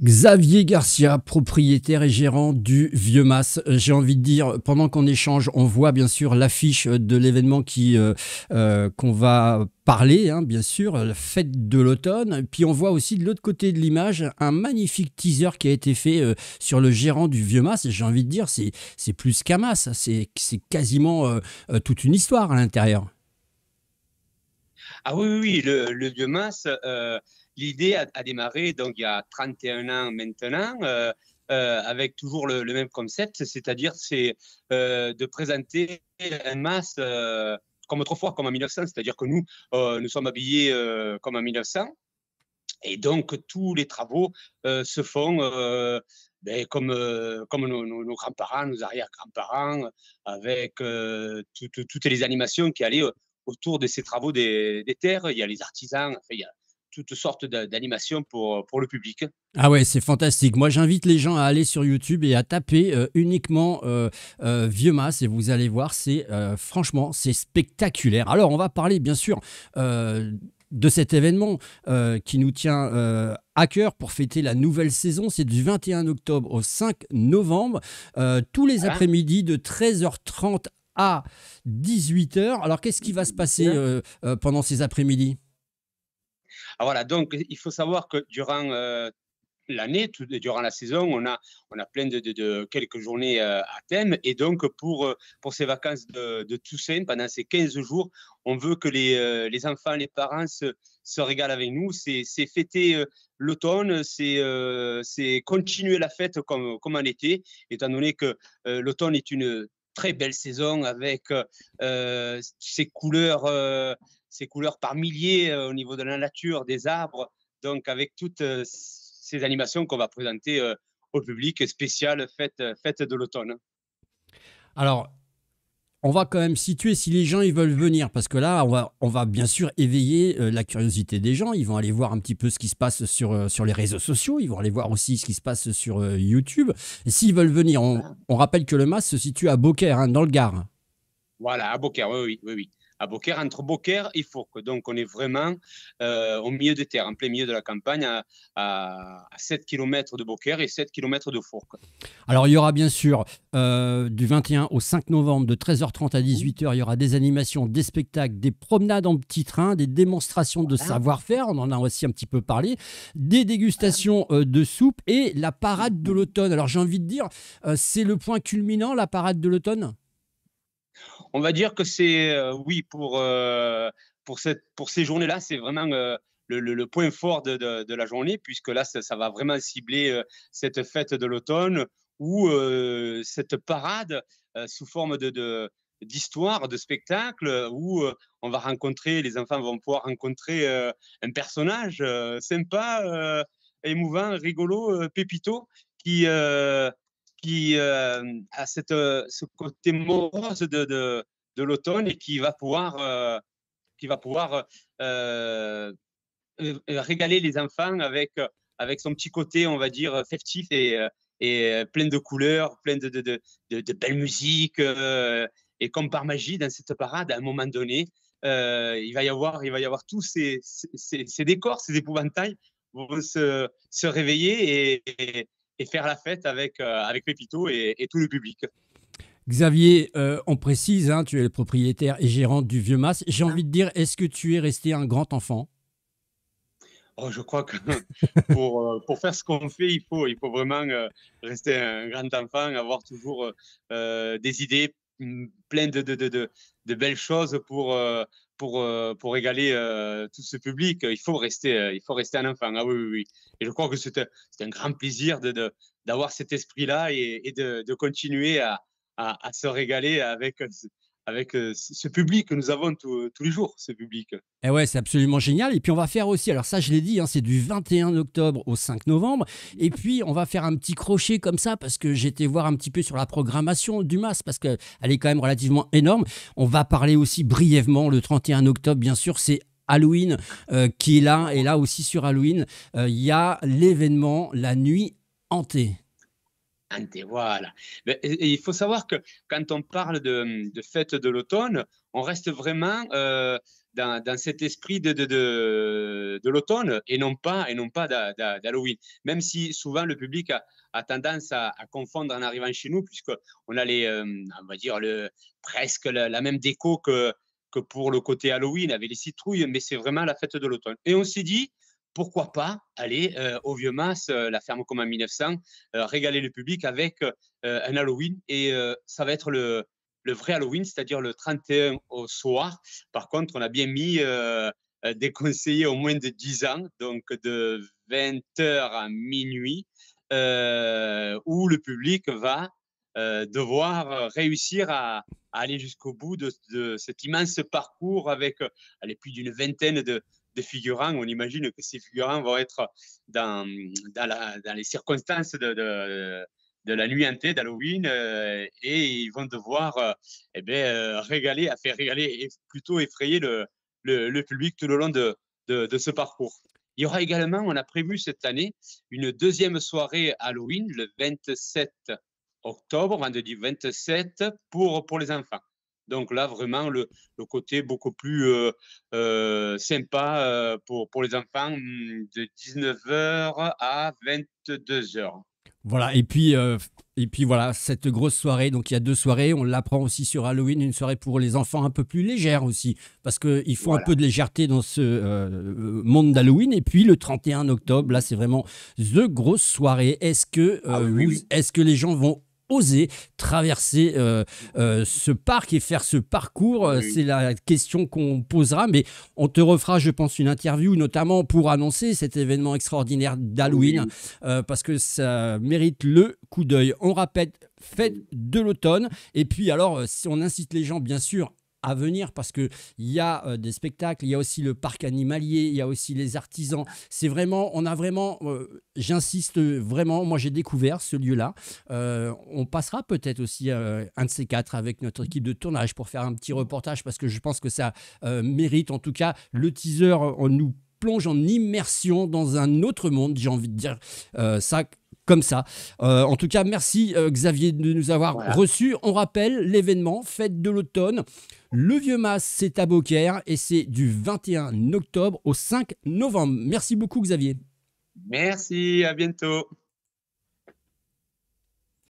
Xavier Garcia, propriétaire et gérant du Vieux Mas. J'ai envie de dire, pendant qu'on échange, on voit bien sûr l'affiche de l'événement qui euh, euh, qu'on va parler, hein, bien sûr, la fête de l'automne. Puis on voit aussi de l'autre côté de l'image un magnifique teaser qui a été fait euh, sur le gérant du Vieux Mas. J'ai envie de dire, c'est plus qu'un Mas, hein, c'est quasiment toute une histoire à l'intérieur. Ah oui, oui, le, vieux masque, euh, l'idée a, démarré donc, il y a 31 ans maintenant. Euh, euh, avec toujours le, même concept, c'est-à-dire c'est de présenter un masse comme autrefois, comme en 1900, c'est-à-dire que nous, nous sommes habillés comme en 1900, et donc tous les travaux se font ben, comme, comme nos, grands-parents, nos arrière-grands-parents, avec toutes les animations qui allaient autour de ces travaux des, terres. Il y a les artisans, il y a toutes sortes d'animations pour, pour le public. Ah ouais, c'est fantastique. Moi, j'invite les gens à aller sur YouTube et à taper euh, uniquement euh, euh, Vieux Mas et vous allez voir, c'est franchement, c'est spectaculaire. Alors, on va parler bien sûr de cet événement qui nous tient à cœur pour fêter la nouvelle saison. C'est du 21 octobre au 5 novembre, tous les après-midi de 13h30 à 18h. Alors, qu'est-ce qui va se passer euh, euh, pendant ces après-midi ah, Voilà, donc il faut savoir que durant euh, l'année, durant la saison, on a, on a plein de, quelques journées à thème. Et donc, pour, pour ces vacances de, Toussaint, pendant ces 15 jours, on veut que les, les enfants, les parents se, se régalent avec nous. C'est fêter l'automne, c'est c'est continuer la fête comme, comme en été, étant donné que l'automne est une très belle saison avec ces euh, couleurs, ces euh, couleurs par milliers euh, au niveau de la nature, des arbres. Donc, avec toutes ces animations qu'on va présenter au public, spécial fête, fête de l'automne. Alors, on va quand même situer si les gens ils veulent venir, parce que là, on va, bien sûr éveiller euh, la curiosité des gens. Ils vont aller voir un petit peu ce qui se passe sur, euh, les réseaux sociaux, ils vont aller voir aussi ce qui se passe sur euh, YouTube. S'ils veulent venir, on, rappelle que le MAS se situe à Beaucaire, hein, dans le Gard. Voilà, à Beaucaire, oui, oui. oui à Beaucaire, entre Beaucaire et Fourques. Donc on est vraiment euh, au milieu des terres, en plein milieu de la campagne, à, 7 km de Beaucaire et 7 km de Fourques. Alors il y aura bien sûr euh, du 21 au 5 novembre, de 13h30 à 18h, il y aura des animations, des spectacles, des promenades en petit train, des démonstrations de savoir-faire, on en a aussi un petit peu parlé, des dégustations euh, de soupe et la parade de l'automne. Alors j'ai envie de dire, c'est le point culminant, la parade de l'automne on va dire que c'est, euh, oui, pour, euh, pour, cette, pour ces journées-là, c'est vraiment euh, le, point fort de, la journée, puisque là, ça, va vraiment cibler cette fête de l'automne ou cette parade sous forme de, d'histoire, de, de spectacle, où on va rencontrer, les enfants vont pouvoir rencontrer un personnage sympa, émouvant, rigolo, pépito, qui qui euh, a cette, euh, ce côté morose de, de, de l'automne et qui va pouvoir, euh, qui va pouvoir régaler les enfants avec, avec son petit côté, on va dire, festif et, et plein de couleurs, plein de, de, de belles musiques. et comme par magie, dans cette parade, à un moment donné, il, va y avoir, il va y avoir tous ces, ces, ces décors, ces épouvantails vont se, se réveiller et et faire la fête avec, euh, avec Pépito et, tout le public. Xavier, euh, on précise, hein, tu es le propriétaire et gérant du Vieux Mas. J'ai ah. envie de dire, est-ce que tu es resté un grand enfant oh, Je crois que pour, euh, pour faire ce qu'on fait, il faut, il faut vraiment rester un grand enfant, avoir toujours des idées plein de, de, de, de, belles choses pour, euh, pour, euh, pour régaler euh, tout ce public. Il faut rester, il faut rester un enfant. Ah oui, oui, oui. Et je crois que c'est un, grand plaisir d'avoir cet esprit-là et, de, continuer à, à, à, se régaler avec avec euh, ce public que nous avons tous euh, les jours, ce public. Et eh ouais, c'est absolument génial. Et puis on va faire aussi, alors ça je l'ai dit, hein, c'est du 21 octobre au 5 novembre. Et puis on va faire un petit crochet comme ça parce que j'étais voir un petit peu sur la programmation du MAS parce qu'elle est quand même relativement énorme. On va parler aussi brièvement le 31 octobre, bien sûr, c'est Halloween euh, qui est là. Et là aussi sur Halloween, il y a l'événement La Nuit hantée voilà. il faut savoir que quand on parle de, fête de l'automne, on reste vraiment euh, dans, cet esprit de, de, l'automne et non pas, et non pas d'Halloween. Même si souvent le public a, tendance à, confondre en arrivant chez nous, puisqu'on a les, euh, on va dire le, presque la, même déco que, que pour le côté Halloween avec les citrouilles, mais c'est vraiment la fête de l'automne. Et on s'est dit, pourquoi pas aller euh, au Vieux Mas, euh, la ferme comme en 1900, régaler le public avec euh, un Halloween. Et ça va être le, vrai Halloween, c'est-à-dire le 31 au soir. Par contre, on a bien mis des conseillers au moins de 10 ans, donc de 20h à minuit, où le public va devoir réussir à, aller jusqu'au bout de, cet immense parcours avec plus d'une vingtaine de, des figurants. On imagine que ces figurants vont être dans, les circonstances de, de, la nuit hantée d'Halloween euh, et ils vont devoir euh, eh ben, euh, régaler, à faire régaler et plutôt effrayer le, public tout le long de, de, ce parcours. Il y aura également, on a prévu cette année, une deuxième soirée Halloween le 27 octobre, vendredi 27, pour, pour les enfants. Donc là, vraiment, le, côté beaucoup plus euh, euh, sympa euh, pour, pour les enfants hum, de 19h à 22h. Voilà, et puis, et puis voilà, cette grosse soirée, donc il y a deux soirées, on l'apprend aussi sur Halloween, une soirée pour les enfants un peu plus légère aussi, parce qu'il faut un peu de légèreté dans ce monde d'Halloween, et puis le 31 octobre, là c'est vraiment the grosse soirée. Est-ce que, ah est-ce que les gens vont oser traverser euh, euh, ce parc et faire ce parcours euh, C'est la question qu'on posera, mais on te refera, je pense, une interview, notamment pour annoncer cet événement extraordinaire d'Halloween, parce que ça mérite le coup d'œil. On rappelle, fête de l'automne, et puis alors, si on incite les gens, bien sûr, à venir parce que il y a euh, des spectacles, il y a aussi le parc animalier, il y a aussi les artisans. C'est vraiment, on a vraiment, euh, j'insiste vraiment, moi j'ai découvert ce lieu-là. Euh, on passera peut-être aussi un de ces quatre avec notre équipe de tournage pour faire un petit reportage parce que je pense que ça mérite en tout cas le teaser. On nous plonge en immersion dans un autre monde, j'ai envie de dire. ça, comme ça. Euh, en tout cas, merci euh, Xavier de nous avoir reçus. On rappelle l'événement Fête de l'automne. Le Vieux Mas, c'est à Beaucaire et c'est du 21 octobre au 5 novembre. Merci beaucoup Xavier. Merci, à bientôt.